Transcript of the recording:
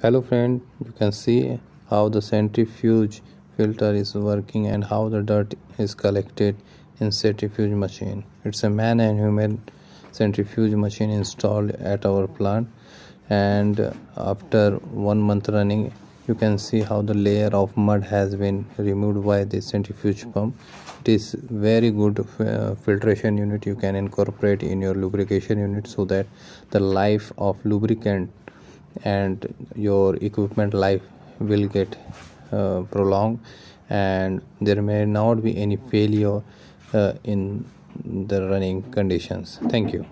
hello friend you can see how the centrifuge filter is working and how the dirt is collected in centrifuge machine it's a man and human centrifuge machine installed at our plant and after one month running you can see how the layer of mud has been removed by the centrifuge pump it is very good uh, filtration unit you can incorporate in your lubrication unit so that the life of lubricant and your equipment life will get uh, prolonged and there may not be any failure uh, in the running conditions thank you